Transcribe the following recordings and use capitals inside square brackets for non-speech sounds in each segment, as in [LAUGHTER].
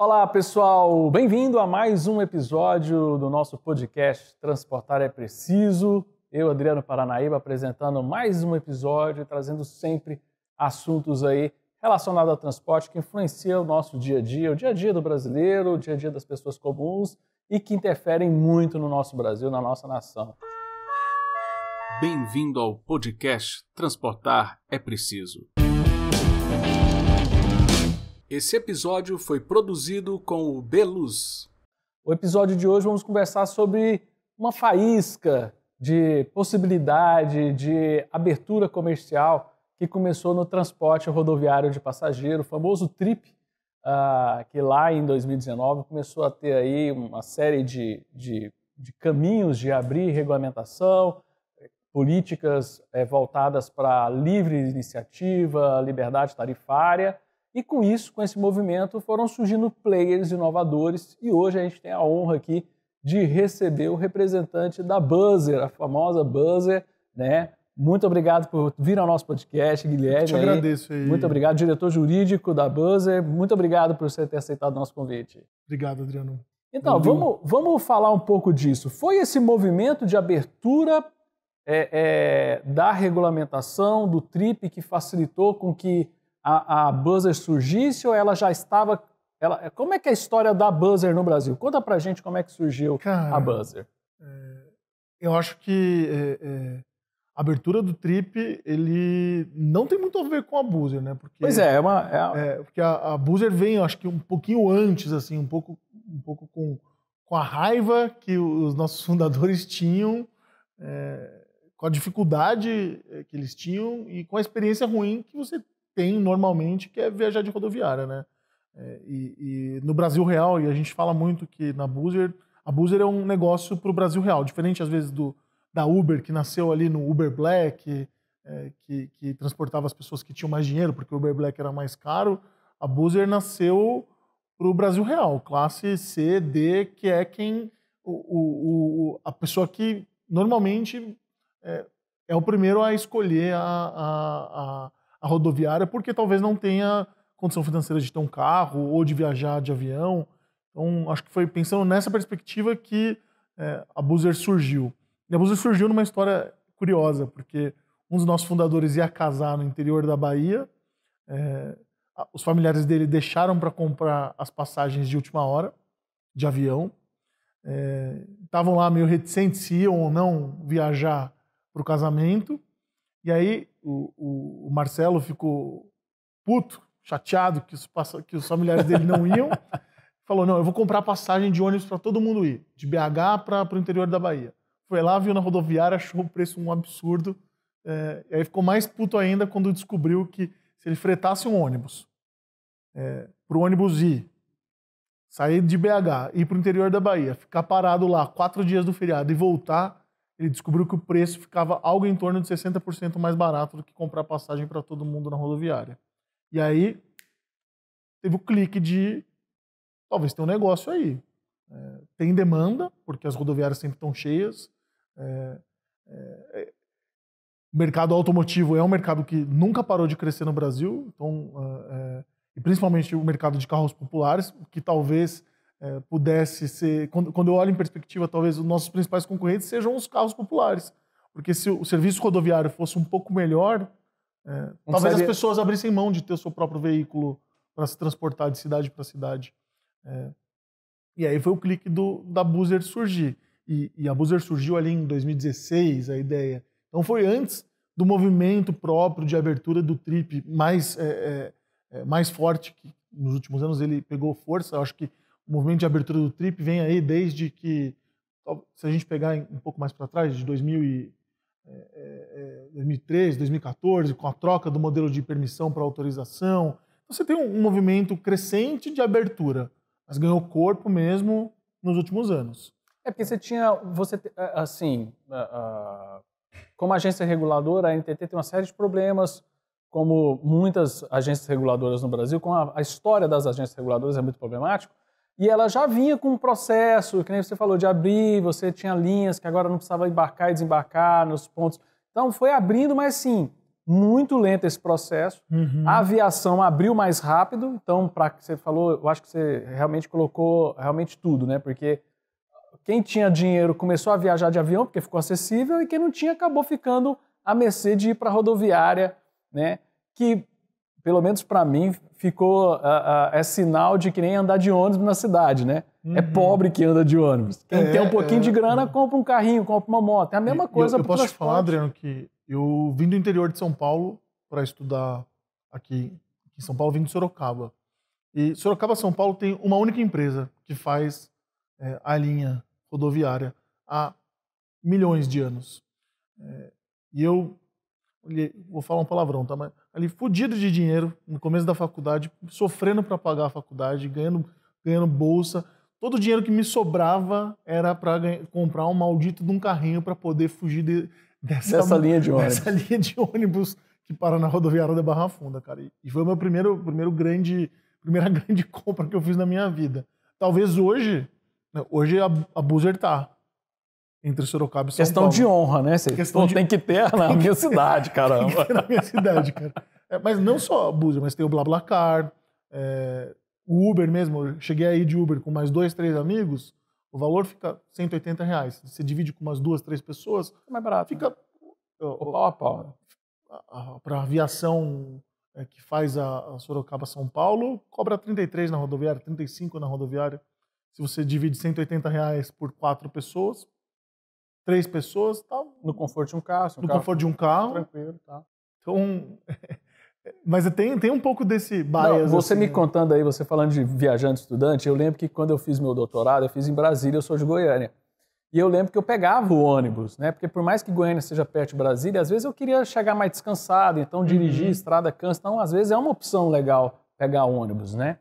Olá, pessoal! Bem-vindo a mais um episódio do nosso podcast Transportar é Preciso. Eu, Adriano Paranaíba, apresentando mais um episódio, trazendo sempre assuntos aí relacionados ao transporte que influenciam o nosso dia a dia, o dia a dia do brasileiro, o dia a dia das pessoas comuns e que interferem muito no nosso Brasil, na nossa nação. Bem-vindo ao podcast Transportar é Preciso. Esse episódio foi produzido com o Beluz. O episódio de hoje vamos conversar sobre uma faísca de possibilidade de abertura comercial que começou no transporte rodoviário de passageiro, o famoso TRIP, uh, que lá em 2019 começou a ter aí uma série de, de, de caminhos de abrir regulamentação, políticas eh, voltadas para livre iniciativa, liberdade tarifária, e com isso, com esse movimento, foram surgindo players inovadores e hoje a gente tem a honra aqui de receber o representante da Buzzer, a famosa Buzzer, né? Muito obrigado por vir ao nosso podcast, Guilherme. Eu te agradeço aí. Muito obrigado, diretor jurídico da Buzzer. Muito obrigado por você ter aceitado o nosso convite. Obrigado, Adriano. Então, vamos, vamos falar um pouco disso. Foi esse movimento de abertura é, é, da regulamentação do TRIP que facilitou com que a, a Buzzer surgisse ou ela já estava. Ela, como é que é a história da Buzzer no Brasil? Conta pra gente como é que surgiu Cara, a Buzzer. É, eu acho que é, é, a abertura do Trip ele não tem muito a ver com a Buzzer, né? Porque, pois é, é uma. É, é porque a, a Buzzer vem, eu acho que um pouquinho antes, assim, um pouco, um pouco com, com a raiva que os nossos [LAUGHS] fundadores tinham é, com a dificuldade é, que eles tinham e com a experiência ruim que você tem normalmente, que é viajar de rodoviária, né? É, e, e, no Brasil real, e a gente fala muito que na Boozer, a Boozer é um negócio para o Brasil real, diferente às vezes do da Uber, que nasceu ali no Uber Black, é, que, que, transportava as pessoas que tinham mais dinheiro, porque o Uber Black era mais caro. A Boozer nasceu para o Brasil real, classe C, D, que é quem o, o, a pessoa que normalmente é, é o primeiro a escolher a, a, a a rodoviária, porque talvez não tenha condição financeira de ter um carro ou de viajar de avião. Então, acho que foi pensando nessa perspectiva que é, a Buzzer surgiu. E a Buzzer surgiu numa história curiosa, porque um dos nossos fundadores ia casar no interior da Bahia, é, os familiares dele deixaram para comprar as passagens de última hora de avião, é, estavam é, lá meio reticentes se iam ou não viajar para o casamento, e aí o, o, Marcelo ficou puto, chateado que os, que os familiares dele não iam. [LAUGHS] falou: não, eu vou comprar passagem de ônibus para todo mundo ir, de BH para o interior da Bahia. Foi lá, viu na rodoviária, achou o preço um absurdo. É, e aí ficou mais puto ainda quando descobriu que se ele fretasse um ônibus, é, eh, para o ônibus ir, sair de BH, ir para o interior da Bahia, ficar parado lá quatro dias do feriado e voltar, ele descobriu que o preço ficava algo em torno de 60% mais barato do que comprar passagem para todo mundo na rodoviária. E aí teve o clique de talvez tenha um negócio aí. É, tem demanda, porque as rodoviárias sempre estão cheias. É, é, o é, mercado automotivo é um mercado que nunca parou de crescer no Brasil, então, é, é, e principalmente o mercado de carros populares, que talvez é, pudesse ser. Quando, quando eu olho em perspectiva, talvez os nossos principais concorrentes sejam os carros populares. Porque se o serviço rodoviário fosse um pouco melhor, é, talvez seria... as pessoas abrissem mão de ter o seu próprio veículo para se transportar de cidade para cidade. É, e aí foi o clique do, da Buzer surgir. E, e, a Buzer surgiu ali em 2016, a ideia. Então foi antes do movimento próprio de abertura do Trip mais, é, mais forte, que nos últimos anos ele pegou força. Eu acho que o movimento de abertura do Trip vem aí desde que, se a gente pegar um pouco mais para trás, de 2000 e, é, é, 2013, é, 2014, com a troca do modelo de permissão para autorização, então você tem um, movimento crescente de abertura, mas ganhou corpo mesmo nos últimos anos. É porque você tinha, você é, assim, é, como agência reguladora, a NTT tem uma série de problemas, como muitas agências reguladoras no Brasil, com a, a história das agências reguladoras é muito problemático, e ela já vinha com um processo, que nem você falou, de abrir, você tinha linhas que agora não precisava embarcar e desembarcar nos pontos. Então foi abrindo, mas sim, muito lento esse processo. Uhum. A aviação abriu mais rápido, então, para que você falou, eu acho que você realmente colocou realmente tudo, né? Porque quem tinha dinheiro começou a viajar de avião, porque ficou acessível, e quem não tinha acabou ficando à mercê de ir para a rodoviária, né? Que pelo menos para mim, ficou uh, uh, é sinal de que nem andar de ônibus na cidade, né? É uhum. É pobre que anda de ônibus. Quem é, tem um pouquinho é, de grana, compra um carrinho, compra uma moto. É a mesma coisa para Eu, eu posso transporte. te falar, Adriano, que eu vim do interior de São Paulo para estudar aqui em São Paulo, vim de Sorocaba. E Sorocaba, São Paulo tem uma única empresa que faz é, a linha rodoviária há milhões de anos. É, e eu vou falar um palavrão, tá? Mas ali fudido de dinheiro no começo da faculdade, sofrendo para pagar a faculdade, ganhando, ganhando bolsa. Todo o dinheiro que me sobrava era para comprar um maldito de um carrinho para poder fugir de, dessa, dessa, linha de ônibus. Dessa [LAUGHS] linha de ônibus que para na rodoviária da Barra Funda, cara. E foi o meu primeiro, primeiro grande, primeira [LAUGHS] grande compra que eu fiz na minha vida. Talvez hoje, né, hoje a, a Buzzer tá entre Sorocaba e São questão Paulo. Questão de honra, né? Você, questão de... tem que ter na [LAUGHS] minha cidade, [LAUGHS] caramba. na minha cidade, cara. É, mas não só a Búzios, mas tem o BlaBlaCar, é, o Uber mesmo. Eu cheguei aí de Uber com mais dois, três amigos, o valor fica 180 reais. Você divide com umas duas, três pessoas, é mais barato. Fica... Né? O a pau. Né? Para aviação é, que faz a, a Sorocaba-São Paulo, cobra 33 na rodoviária, 35 na rodoviária. Se você divide 180 reais por quatro pessoas, três pessoas tal. No conforto de um carro. Um no carro, conforto de um tá carro. Tranquilo, tá. Então, [LAUGHS] mas tem, tem um pouco desse bias. Não, você assim, me né? contando aí, você falando de viajante estudante, eu lembro que quando eu fiz meu doutorado, eu fiz em Brasília, eu sou de Goiânia. E eu lembro que eu pegava o ônibus, né? Porque por mais que Goiânia seja perto de Brasília, às vezes eu queria chegar mais descansado, então dirigir uhum. estrada cansa. Então, às vezes é uma opção legal pegar ônibus, né?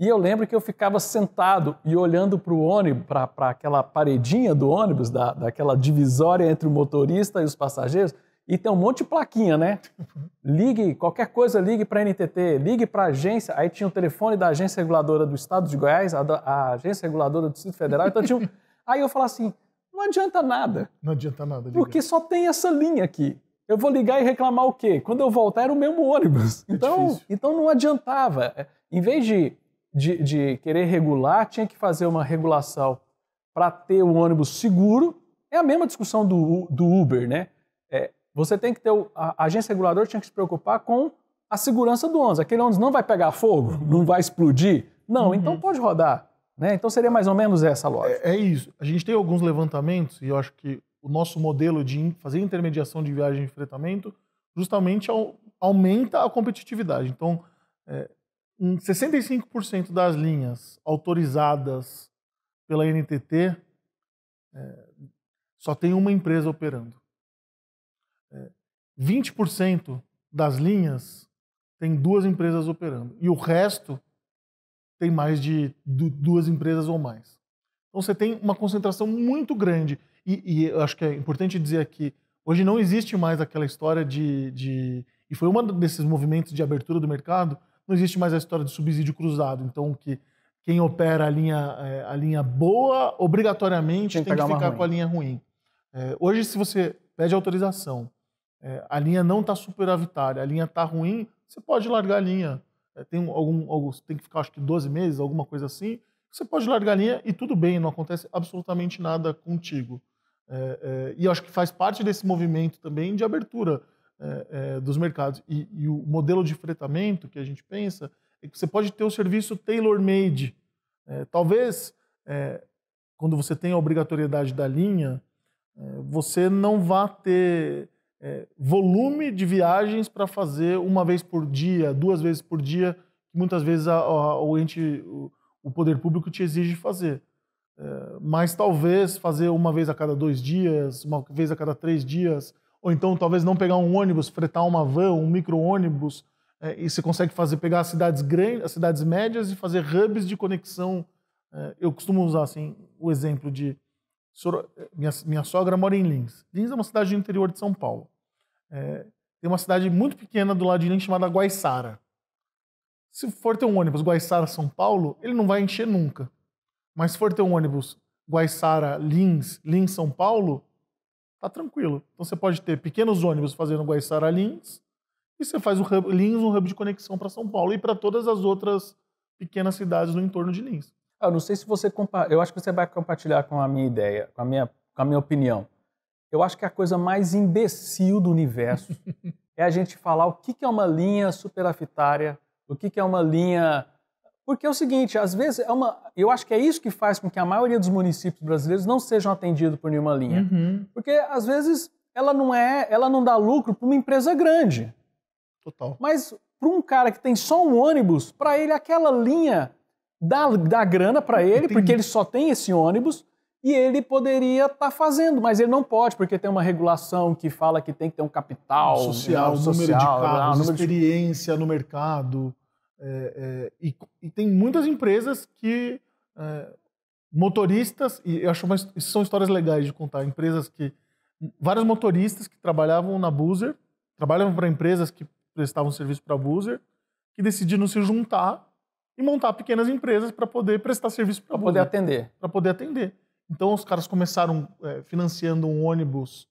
E eu lembro que eu ficava sentado e olhando para o ônibus, para aquela paredinha do ônibus, da, daquela divisória entre o motorista e os passageiros, e tem um monte de plaquinha, né? Uhum. Ligue, qualquer coisa, ligue para a NTT, ligue para a agência. Aí tinha o telefone da agência reguladora do estado de Goiás, a, a agência reguladora do Distrito Federal. Então tinha um... [LAUGHS] Aí eu falava assim: não adianta nada. Não adianta nada. Ligar. Porque só tem essa linha aqui. Eu vou ligar e reclamar o quê? Quando eu voltar era o mesmo ônibus. É então, é então não adiantava. É, em vez de de, de querer regular, tinha que fazer uma regulação para ter o um ônibus seguro. É a mesma discussão do, do Uber, né? É, você tem que ter. a, agência reguladora tinha que se preocupar com a segurança do ônibus. Aquele ônibus não vai pegar fogo, uhum. não vai explodir. Não, uhum. então pode rodar. Né? Então seria mais ou menos essa é, lógica. É, é, isso. A gente tem alguns levantamentos, e eu acho que o nosso modelo de fazer intermediação de viagem e fretamento justamente aumenta a competitividade. Então, é, 65% das linhas autorizadas pela NTT, é, só tem uma empresa operando. É, 20% das linhas tem duas empresas operando. E o resto tem mais de duas empresas ou mais. Então você tem uma concentração muito grande. E, e eu acho que é importante dizer aqui, hoje não existe mais aquela história de, de. E foi um desses movimentos de abertura do mercado não existe mais a história de subsídio cruzado. Então, que quem opera a linha, é, a linha boa, obrigatoriamente tem, tem que ficar com a linha ruim. É, hoje, se você pede autorização, é, a linha não está superavitária, a linha está ruim, você pode largar a linha. É, tem, algum, algum, tem que ficar, acho que, 12 meses, alguma coisa assim. Você pode largar a linha e tudo bem, não acontece absolutamente nada contigo. É, é, e acho que faz parte desse movimento também de abertura. É, é, dos mercados. E, e, o modelo de fretamento que a gente pensa é que você pode ter o serviço tailor-made. É, talvez, é, quando você tem a obrigatoriedade da linha, é, você não vá ter volume de viagens para fazer uma vez por dia, duas vezes por dia, que muitas vezes a, a, o, ente, o, o poder público te exige fazer. mas talvez fazer uma vez a cada dois dias, uma vez a cada três dias, ou então talvez não pegar um ônibus, fretar uma van, um micro-ônibus, é, e você consegue fazer pegar as cidades grandes, as cidades médias e fazer hubs de conexão. É, eu costumo usar assim o exemplo de é, minha, minha sogra mora em Lins. Lins é uma cidade do interior de São Paulo. É, tem uma cidade muito pequena do lado de Lins chamada Guaiçara. Se for ter um ônibus Guaiçara São Paulo, ele não vai encher nunca. Mas se for ter um ônibus Guaiçara Lins, Lins São Paulo, Tá tranquilo. Então você pode ter pequenos ônibus fazendo Guaiçara Lins e você faz o hub, Lins um hub de conexão para São Paulo e para todas as outras pequenas cidades no entorno de Lins. Ah, eu não sei se você compa... eu acho que você vai compartilhar com a minha ideia, com a minha, com a minha opinião. Eu acho que a coisa mais imbecil do universo [LAUGHS] é a gente falar o que é uma linha superafitária, o que é uma linha porque é o seguinte, às vezes é uma. Eu acho que é isso que faz com que a maioria dos municípios brasileiros não sejam atendidos por nenhuma linha. Uhum. Porque às vezes ela não é, ela não dá lucro para uma empresa grande. Total. Mas para um cara que tem só um ônibus, para ele aquela linha dá, dá grana para ele, Entendi. porque ele só tem esse ônibus, e ele poderia estar tá fazendo, mas ele não pode, porque tem uma regulação que fala que tem que ter um capital social, um social, número de carros, número experiência de... no mercado. É, é, e, e, tem muitas empresas que é, motoristas, e eu acho uma, isso são histórias legais de contar, empresas que vários motoristas que trabalhavam na Buser trabalhavam para empresas que prestavam serviço para a Buser que decidiram se juntar e montar pequenas empresas para poder prestar serviço para a Para poder atender. Para poder atender. Então os caras começaram é, financiando um ônibus,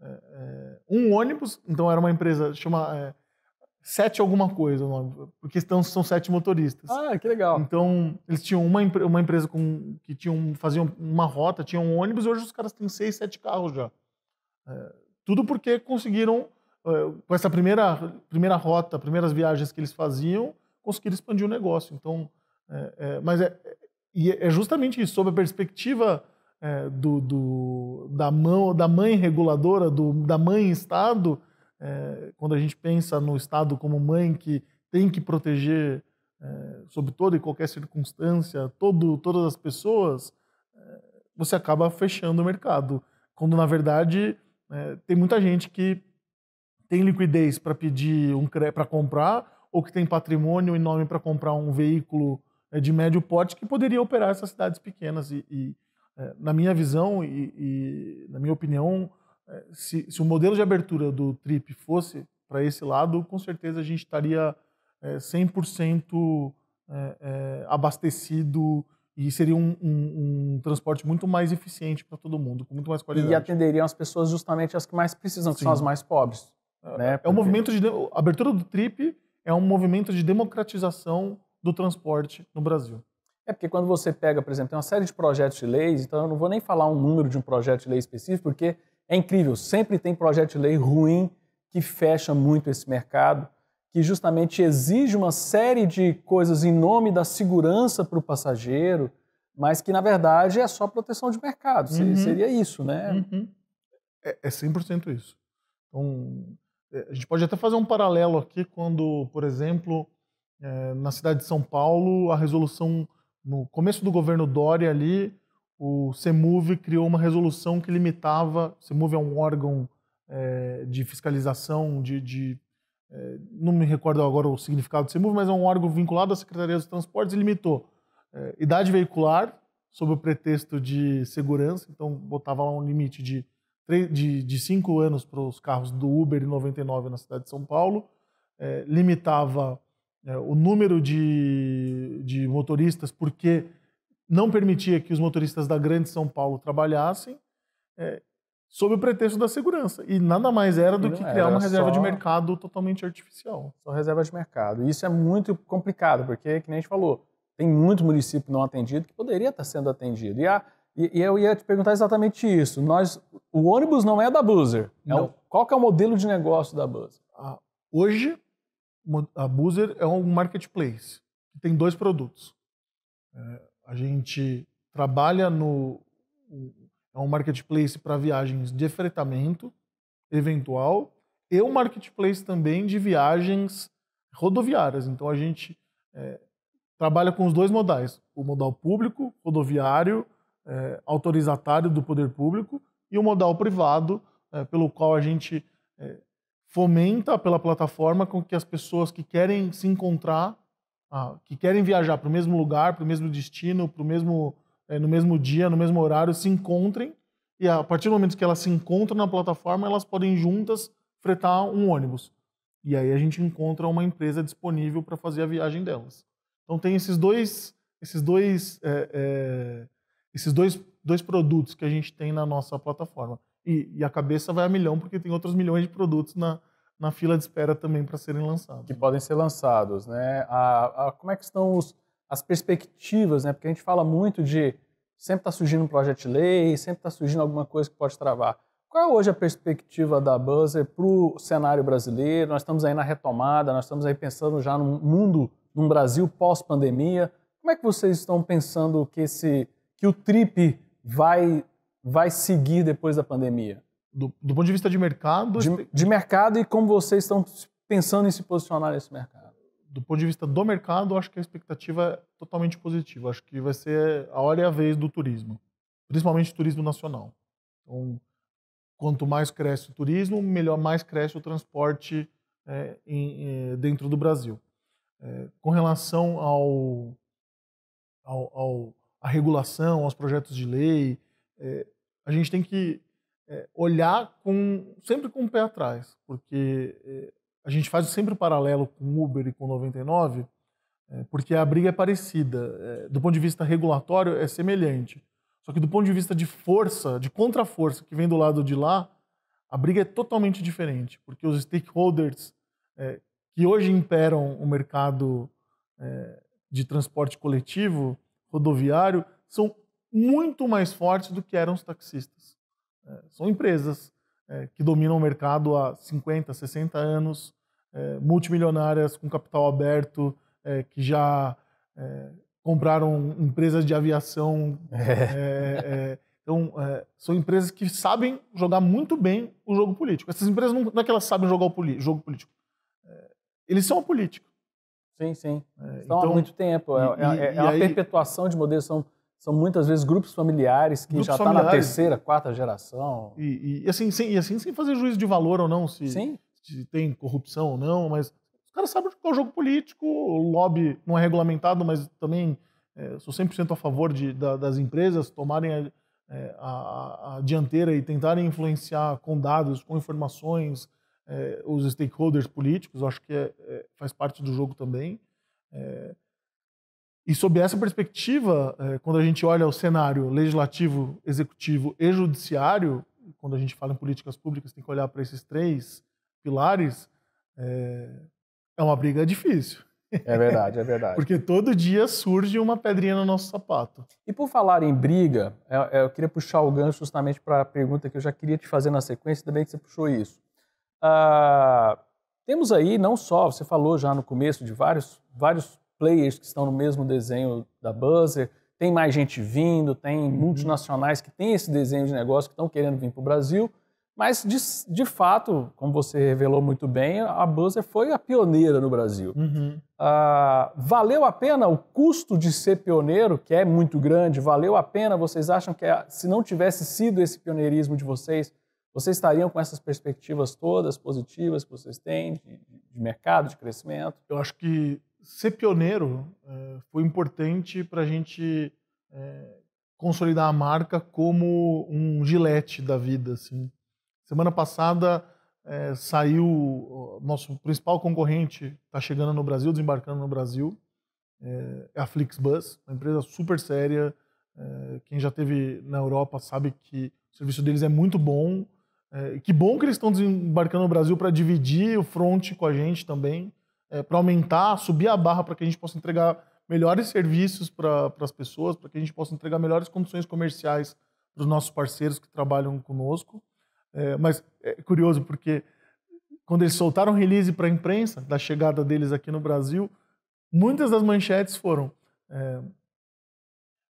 é, um ônibus, então era uma empresa chama sete alguma coisa, porque estão, são sete motoristas. Ah, que legal. Então, eles tinham uma, uma empresa com, que tinham, faziam uma rota, tinham um ônibus, e hoje os caras têm seis, sete carros já. É, tudo porque conseguiram, é, com essa primeira, primeira rota, primeiras viagens que eles faziam, conseguiram expandir o negócio. Então, é, é mas é, é justamente isso, sob a perspectiva é, do, do, da, mão, da mãe reguladora, do, da mãe Estado, é, quando a gente pensa no Estado como mãe que tem que proteger, é, sob toda e qualquer circunstância, todo, todas as pessoas, é, você acaba fechando o mercado. Quando, na verdade, é, tem muita gente que tem liquidez para pedir um para comprar ou que tem patrimônio enorme para comprar um veículo é, de médio porte que poderia operar essas cidades pequenas. E, e é, na minha visão e, e na minha opinião, é, se, se o modelo de abertura do TRIP fosse para esse lado, com certeza a gente estaria é, 100% é, é, abastecido e seria um, um, um, transporte muito mais eficiente para todo mundo, com muito mais qualidade. E atenderiam as pessoas justamente as que mais precisam, que Sim. são as mais pobres. É, né? Porque... é um movimento de a abertura do TRIP é um movimento de democratização do transporte no Brasil. É porque quando você pega, por exemplo, tem uma série de projetos de leis, então eu não vou nem falar um número de um projeto de lei específico, porque é incrível, sempre tem projeto de lei ruim que fecha muito esse mercado, que justamente exige uma série de coisas em nome da segurança para o passageiro, mas que na verdade é só proteção de mercado. Uhum. Seria isso, né? Uhum. É, é 100% isso. Então, é, a gente pode até fazer um paralelo aqui quando, por exemplo, é, na cidade de São Paulo, a resolução no começo do governo Dória ali, o CEMUV criou uma resolução que limitava. O CEMUV é um órgão é, de fiscalização, de. de é, não me recordo agora o significado do CEMUV, mas é um órgão vinculado à Secretaria dos Transportes e limitou é, idade veicular, sob o pretexto de segurança, então botava lá um limite de 5 de, de cinco anos para os carros do Uber e 99 na cidade de São Paulo, limitava o número de, de motoristas, porque não permitia que os motoristas da Grande São Paulo trabalhassem, é, sob o pretexto da segurança. E nada mais era do que criar uma reserva só... de mercado totalmente artificial. Só reserva de mercado. E isso é muito complicado, porque, que nem a gente falou, tem muito município não atendido que poderia estar sendo atendido. E, a, e, e eu ia te perguntar exatamente isso. Nós, o ônibus não é da Buzzer. É o, qual que é o modelo de negócio da Buzer? Ah, hoje, a Buzer é um marketplace. Tem dois produtos. É a gente trabalha no é um marketplace para viagens de fretamento eventual e um marketplace também de viagens rodoviárias. Então a gente é, trabalha com os dois modais: o modal público, rodoviário, é, autorizatário do poder público, e o modal privado, é, pelo qual a gente é, fomenta pela plataforma com que as pessoas que querem se encontrar ah, que querem viajar para o mesmo lugar, para o mesmo destino, pro mesmo, é, no mesmo dia, no mesmo horário, se encontrem. E a partir do momento que elas se encontram na plataforma, elas podem juntas fretar um ônibus. E aí a gente encontra uma empresa disponível para fazer a viagem delas. Então tem esses dois, esses dois, é, é, esses dois, dois produtos que a gente tem na nossa plataforma. E, e, a cabeça vai a milhão porque tem outros milhões de produtos na, na fila de espera também para serem lançados. Que podem ser lançados, né? A, a, como é que estão os, as perspectivas, né? Porque a gente fala muito de sempre está surgindo um projeto de lei, sempre está surgindo alguma coisa que pode travar. Qual é hoje a perspectiva da Buzzer para o cenário brasileiro? Nós estamos aí na retomada, nós estamos aí pensando já no mundo, num Brasil pós-pandemia. Como é que vocês estão pensando que esse, que o Trip vai vai seguir depois da pandemia? do, do ponto de vista de mercado. De, de, mercado e como vocês estão pensando em se posicionar nesse mercado. Do ponto de vista do mercado, acho que a expectativa é totalmente positiva. Acho que vai ser a hora e a vez do turismo, principalmente turismo nacional. Então, quanto mais cresce o turismo, melhor mais cresce o transporte é, em, em, é, dentro do Brasil. É, com relação ao, ao, ao, à regulação, aos projetos de lei, é, a gente tem que é, olhar com, sempre com o pé atrás, porque é, a gente faz sempre o paralelo com Uber e com 99, é, porque a briga é parecida. É, do ponto de vista regulatório, é semelhante. Só que do ponto de vista de força, de contraforça que vem do lado de lá, a briga é totalmente diferente, porque os stakeholders é, que hoje imperam o mercado é, de transporte coletivo, rodoviário, são muito mais fortes do que eram os taxistas. É, são empresas é, que dominam o mercado há 50, 60 anos, é, multimilionárias com capital aberto, que já compraram empresas de aviação. [LAUGHS] É. Então, é, são empresas que sabem jogar muito bem o jogo político. Essas empresas não, não é que elas sabem jogar o jogo político. É, eles são a política. Sim, sim. É, Estão então, há muito tempo. E, é, e, é, e, aí, perpetuação de modelos. São são muitas vezes grupos familiares que grupos já está na terceira, quarta geração. E, e, assim, sem, e assim, sem fazer juízo de valor ou não, se, Sim. se tem corrupção ou não, mas os caras sabem qual é tá o jogo político, o lobby não é regulamentado, mas também é, sou 100% a favor de, da, das empresas tomarem é, a, a, a, dianteira e tentarem influenciar com dados, com informações, é, os stakeholders políticos, acho que é, é, faz parte do jogo também. É, e sob essa perspectiva, é, quando a gente olha o cenário legislativo, executivo e judiciário, quando a gente fala em políticas públicas, tem que olhar para esses três pilares, é, é uma briga difícil. É verdade, é verdade. [LAUGHS] Porque todo dia surge uma pedrinha no nosso sapato. E por falar em briga, é, eu queria puxar o gancho justamente para a pergunta que eu já queria te fazer na sequência, também que você puxou isso. Uh, temos aí, não só, você falou já no começo de vários, vários players que estão no mesmo desenho da Buzzer, tem mais gente vindo, tem uhum. multinacionais que têm esse desenho de negócio que estão querendo vir para o Brasil, mas de, de fato, como você revelou muito bem, a Buzzer foi a pioneira no Brasil. Uhum. Ah, valeu a pena o custo de ser pioneiro, que é muito grande, valeu a pena? Vocês acham que ah, se não tivesse sido esse pioneirismo de vocês, vocês estariam com essas perspectivas todas positivas que vocês têm de, de mercado, de crescimento? Eu acho que ser pioneiro é, foi importante para a gente é, consolidar a marca como um gilete da vida. Assim. Semana passada é, saiu nosso principal concorrente, está chegando no Brasil, desembarcando no Brasil, é, a Flixbus, uma empresa super séria. quem já teve na Europa sabe que o serviço deles é muito bom. que bom que eles estão desembarcando no Brasil para dividir o front com a gente também é, para aumentar, subir a barra para que a gente possa entregar melhores serviços para as pessoas, para que a gente possa entregar melhores condições comerciais para os nossos parceiros que trabalham conosco. É, mas é curioso porque quando eles soltaram o release para a imprensa da chegada deles aqui no Brasil, muitas das manchetes foram é,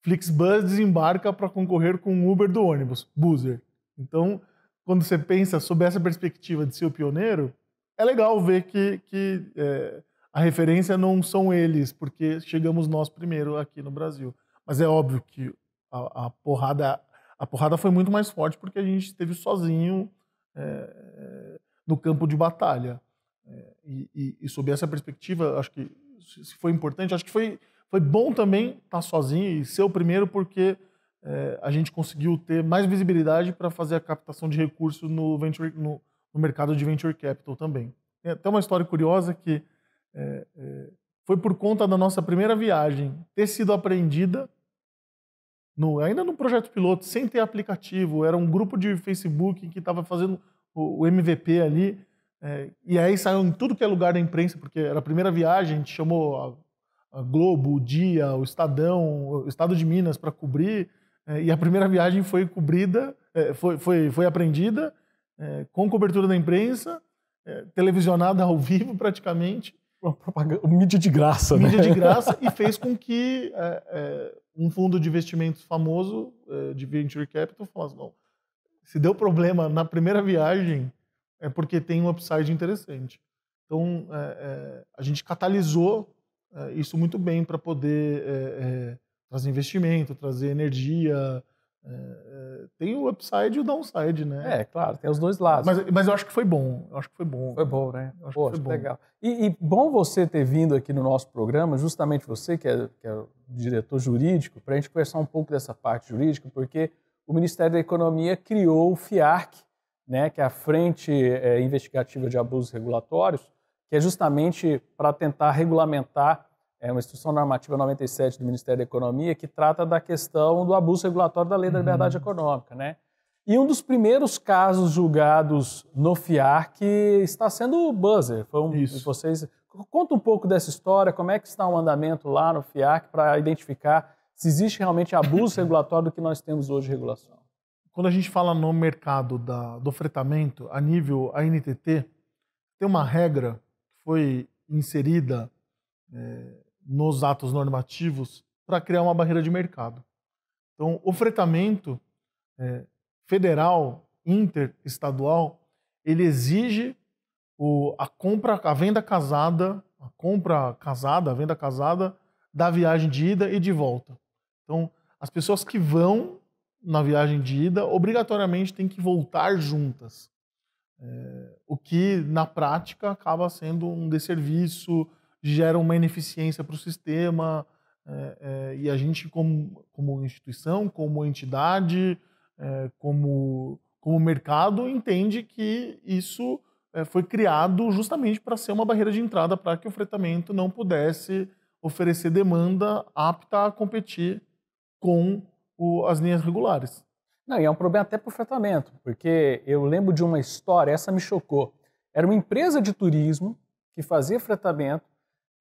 Flixbus desembarca para concorrer com o Uber do ônibus, Boozer. Então, quando você pensa sob essa perspectiva de ser o pioneiro, é legal ver que, que é, a referência não são eles, porque chegamos nós primeiro aqui no Brasil. Mas é óbvio que a, a porrada a porrada foi muito mais forte porque a gente esteve sozinho é, no campo de batalha. É, e, e, e, sob essa perspectiva, acho que se foi importante, acho que foi, foi bom também estar tá sozinho e ser o primeiro porque é, a gente conseguiu ter mais visibilidade para fazer a captação de recursos no venture, no, no mercado de venture capital também. Tem até uma história curiosa que é, é, foi por conta da nossa primeira viagem ter sido aprendida no, ainda no projeto piloto, sem ter aplicativo, era um grupo de Facebook que estava fazendo o, o, MVP ali, é, e aí saiu em tudo que é lugar da imprensa, porque era a primeira viagem, a gente chamou a, a Globo, o Dia, o Estadão, o Estado de Minas para cobrir, é, e a primeira viagem foi cobrida, é, foi, foi, foi aprendida, é, com cobertura da imprensa, é, televisionada ao vivo praticamente. Uma propaganda, mídia de graça, mídia né? Mídia de [LAUGHS] graça e fez com que é, é, um fundo de investimentos famoso é, de venture capital falasse, não, se deu problema na primeira viagem, é porque tem um upside interessante. Então, é, é, a gente catalisou é, isso muito bem para poder trazer investimento, trazer energia, tem o upside e o downside, né? É, claro, tem os dois lados. Mas, mas eu acho que foi bom, eu acho que foi bom. Foi bom, né? Eu acho que foi bom. legal. E, e, bom você ter vindo aqui no nosso programa, justamente você que é, que é o diretor jurídico, para a gente conversar um pouco dessa parte jurídica, porque o Ministério da Economia criou o FIARC, né, que é a Frente é, Investigativa de Abusos Regulatórios, que é justamente para tentar regulamentar é uma instrução normativa 97 do Ministério da Economia que trata da questão do abuso regulatório da Lei da Liberdade uhum. Econômica, né? E um dos primeiros casos julgados no FIARC está sendo o Buzzer. Foi um, Isso. Vocês conta um pouco dessa história, como é que está o andamento lá no FIARC para identificar se existe realmente abuso [COUGHS] regulatório do que nós temos hoje de regulação. Quando a gente fala no mercado da, do fretamento a nível ANTT, tem uma regra que foi inserida é, nos atos normativos para criar uma barreira de mercado. Então, o fretamento é, federal, interestadual, ele exige o, a compra, a venda casada, a compra casada, a venda casada da viagem de ida e de volta. Então, as pessoas que vão na viagem de ida obrigatoriamente têm que voltar juntas. É, o que na prática acaba sendo um desserviço, geram uma ineficiência para o sistema. É, é, e a gente, como, como instituição, como entidade, é, como, como mercado, entende que isso foi criado justamente para ser uma barreira de entrada para que o fretamento não pudesse oferecer demanda apta a competir com o, as linhas regulares. Não, e é um problema até para o fretamento, porque eu lembro de uma história, essa me chocou. Era uma empresa de turismo que fazia fretamento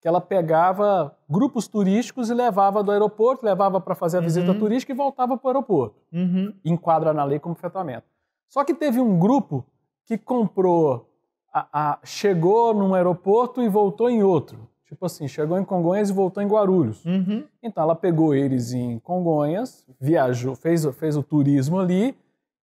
que ela pegava grupos turísticos e levava do aeroporto, levava para fazer a uhum. visita turística e voltava para o aeroporto. Uhum. Enquadra na lei como fletamento. Só que teve um grupo que comprou, a, a, chegou num aeroporto e voltou em outro. Tipo assim, chegou em Congonhas e voltou em Guarulhos. Uhum. Então ela pegou eles em Congonhas, viajou, fez, fez o turismo ali,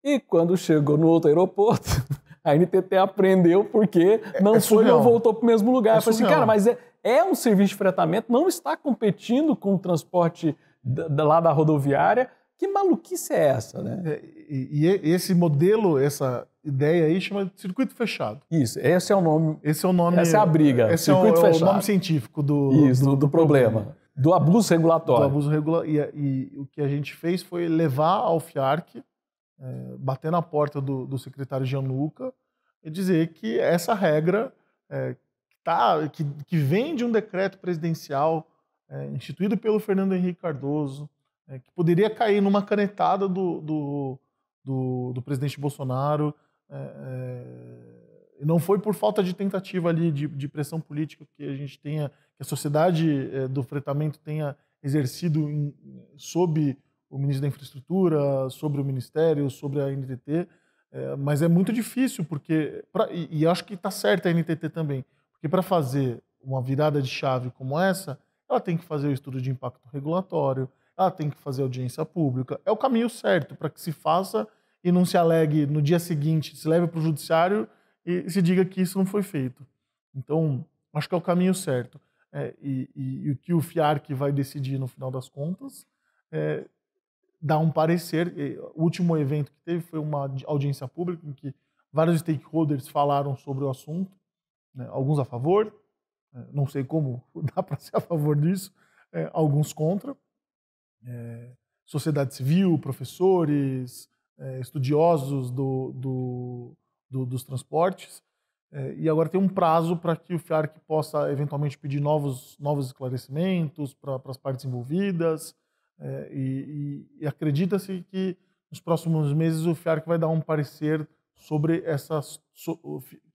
e quando chegou no outro aeroporto, [LAUGHS] a NTT aprendeu porque é, não é, é foi não voltou para o mesmo lugar. É eu assim, cara, mas é, é um serviço de fretamento, não está competindo com o transporte da, da, lá da rodoviária. Que maluquice é essa, né? É, e, e, esse modelo, essa ideia aí chama de circuito fechado. Isso, esse é o nome. Esse é o nome. Essa é a briga. Esse é circuito é, o, fechado. é o nome científico do, Isso, do, do, do problema. problema. Do abuso regulatório. Do abuso regulatório. E, e, o que a gente fez foi levar ao FIARC, é, bater na porta do, do secretário Gianluca e dizer que essa regra é, tá, que, que vem de um decreto presidencial é, instituído pelo Fernando Henrique Cardoso, é, que poderia cair numa canetada do, do, do, do presidente Bolsonaro. É, é, não foi por falta de tentativa ali de, de pressão política que a gente tenha, que a sociedade é, do fretamento tenha exercido em, sob o ministro da Infraestrutura, sobre o Ministério, sobre a NTT, é, mas é muito difícil, porque. Pra, e, e, acho que está certo a NTT também, que para fazer uma virada de chave como essa, ela tem que fazer o estudo de impacto regulatório, ela tem que fazer audiência pública. É o caminho certo para que se faça e não se alegue no dia seguinte, se leve para o judiciário e se diga que isso não foi feito. Então, acho que é o caminho certo. É, e, e, e, o que o FIARC vai decidir no final das contas é dar um parecer. O último evento que teve foi uma audiência pública em que vários stakeholders falaram sobre o assunto né, alguns a favor, né, não sei como [LAUGHS] dá para ser a favor disso, é, alguns contra. É, sociedade civil, professores, é, estudiosos do, do, do, dos transportes. É, e agora tem um prazo para que o FIARC possa eventualmente pedir novos, novos esclarecimentos para as partes envolvidas. É, e, e, e acredita-se que nos próximos meses o FIARC vai dar um parecer sobre essa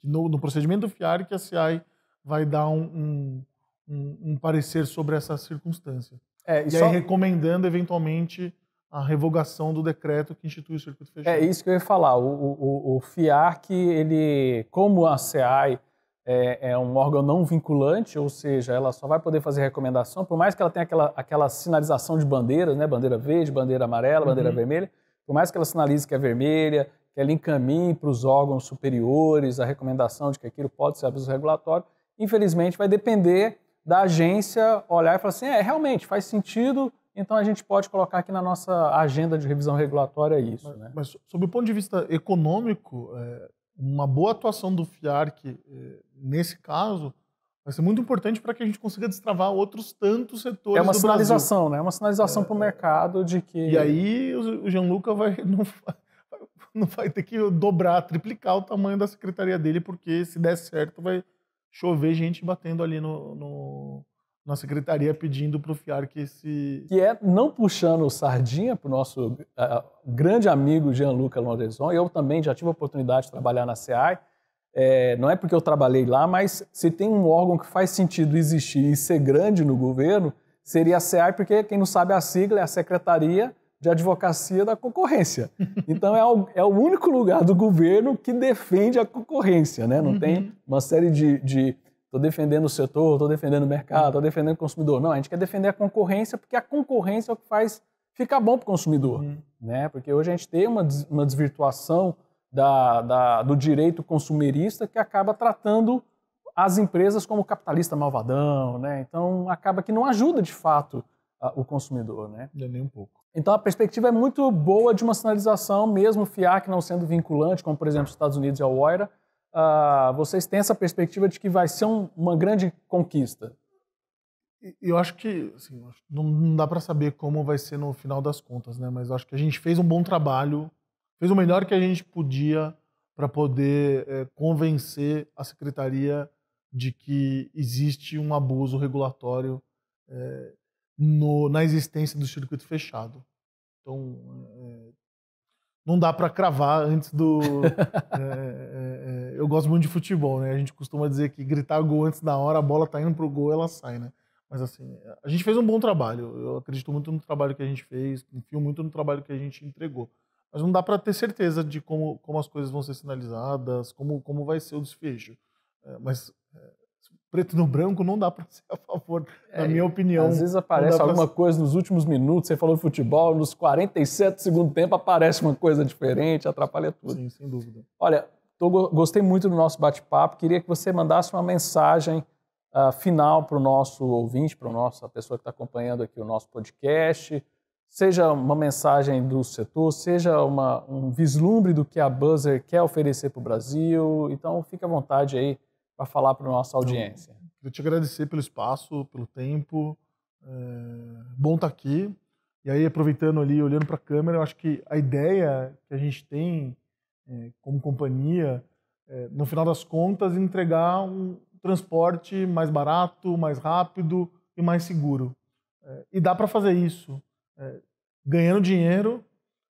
no, no procedimento do FIAR que a CIAI vai dar um, um, um parecer sobre essa circunstância. É, e, e só... recomendando eventualmente a revogação do decreto que institui o circuito fechado. É, é isso que eu ia falar. O, o, o FIARC, ele, como a SEAI é, é, um órgão não vinculante, ou seja, ela só vai poder fazer recomendação, por mais que ela tenha aquela, aquela sinalização de bandeiras, né? bandeira verde, bandeira amarela, bandeira uhum. vermelha, por mais que ela sinalize que é vermelha, ela encaminhe para os órgãos superiores a recomendação de que aquilo pode ser aviso regulatório, infelizmente vai depender da agência olhar e falar assim, é, realmente, faz sentido, então a gente pode colocar aqui na nossa agenda de revisão regulatória isso. Mas, né? mas sob o ponto de vista econômico, é, uma boa atuação do FIARC é, nesse caso vai ser muito importante para que a gente consiga destravar outros tantos setores. É uma sinalização, Brasil. né? É uma sinalização é, para o é. mercado de que. E aí o Lucas vai. [LAUGHS] Não, [LAUGHS] não vai ter que dobrar, triplicar o tamanho da secretaria dele, porque se der certo vai chover gente batendo ali no, no na secretaria pedindo para o FIAR que esse... Que é, não puxando sardinha para o nosso uh, grande amigo Jean Gianluca Londreson, eu também já tive a oportunidade de trabalhar na SEAI, é, não é porque eu trabalhei lá, mas se tem um órgão que faz sentido existir e ser grande no governo, seria a SEAI, porque quem não sabe a sigla é a Secretaria de advocacia da concorrência. Então é o, é o único lugar do governo que defende a concorrência, né? Não uhum. tem uma série de estou defendendo o setor, estou defendendo o mercado, estou defendendo o consumidor. Não, a gente quer defender a concorrência porque a concorrência é o que faz ficar bom para o consumidor, uhum. né? Porque hoje a gente tem uma, uma desvirtuação da, da, do direito consumerista que acaba tratando as empresas como capitalista malvadão, né? Então acaba que não ajuda de fato a, o consumidor, né? É nem um pouco. Então a perspectiva é muito boa de uma sinalização, mesmo o FIAC não sendo vinculante, como por exemplo os Estados Unidos e a OIRA, uh, ah, vocês têm essa perspectiva de que vai ser um, uma grande conquista. Eu acho que assim, não dá para saber como vai ser no final das contas, né? Mas eu acho que a gente fez um bom trabalho, fez o melhor que a gente podia para poder é, convencer a secretaria de que existe um abuso regulatório é, no, na existência do circuito fechado. Então, é, não dá para cravar antes do. [LAUGHS] É, é, é, eu gosto muito de futebol, né? A gente costuma dizer que gritar gol antes da hora, a bola tá indo pro gol, ela sai, né? Mas assim, a gente fez um bom trabalho. Eu acredito muito no trabalho que a gente fez, confio muito no trabalho que a gente entregou. Mas não dá para ter certeza de como, como as coisas vão ser sinalizadas, como, como vai ser o desfecho. É, mas é, preto no branco não dá para ser a favor, é, na minha opinião. Às vezes aparece alguma pra... coisa nos últimos minutos, você falou de futebol, nos 47 do tempo aparece uma coisa diferente, atrapalha tudo. Sim, sem dúvida. Olha, tô, gostei muito do nosso bate-papo, queria que você mandasse uma mensagem uh, final para o nosso ouvinte, para a pessoa que está acompanhando aqui o nosso podcast, seja uma mensagem do setor, seja uma, um vislumbre do que a Buzzer quer oferecer para o Brasil, então fique à vontade aí para falar para a nossa então, audiência? Então, queria te agradecer pelo espaço, pelo tempo. É bom estar tá aqui. E aí, aproveitando ali, olhando para a câmera, eu acho que a ideia que a gente tem é, como companhia é, no final das contas, entregar um transporte mais barato, mais rápido e mais seguro. É, e dá para fazer isso é, ganhando dinheiro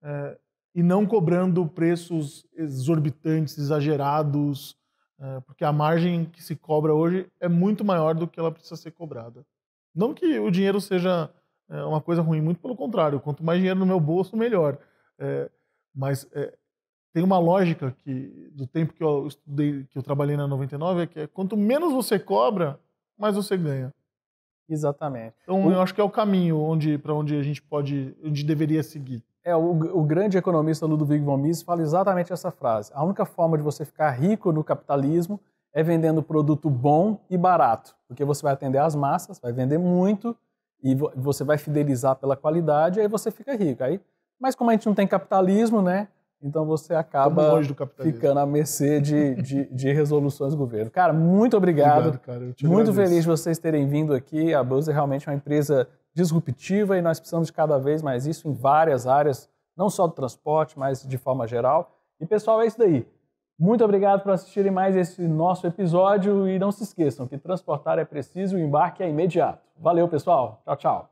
é, e não cobrando preços exorbitantes, exagerados, é, porque a margem que se cobra hoje é muito maior do que ela precisa ser cobrada. Não que o dinheiro seja é, uma coisa ruim, muito pelo contrário, quanto mais dinheiro no meu bolso, melhor. É, mas é, tem uma lógica que do tempo que eu estudei, que eu trabalhei na 99, é que é, quanto menos você cobra, mais você ganha. Exatamente. Então o... eu acho que é o caminho onde para onde a gente pode, onde deveria seguir. É, o, o grande economista Ludwig von Mises fala exatamente essa frase. A única forma de você ficar rico no capitalismo é vendendo produto bom e barato, porque você vai atender as massas, vai vender muito e você vai fidelizar pela qualidade, aí você fica rico. Aí, mas como a gente não tem capitalismo, né? Então você acaba ficando à mercê de, de, de, resoluções do governo. Cara, muito obrigado. obrigado cara. muito agradeço. feliz de vocês terem vindo aqui. A Buzz é realmente uma empresa disruptiva e nós precisamos de cada vez mais isso em várias áreas, não só do transporte, mas de forma geral. E pessoal, é isso daí. Muito obrigado por assistirem mais esse nosso episódio e não se esqueçam que transportar é preciso e o embarque é imediato. Valeu, pessoal. Tchau, tchau.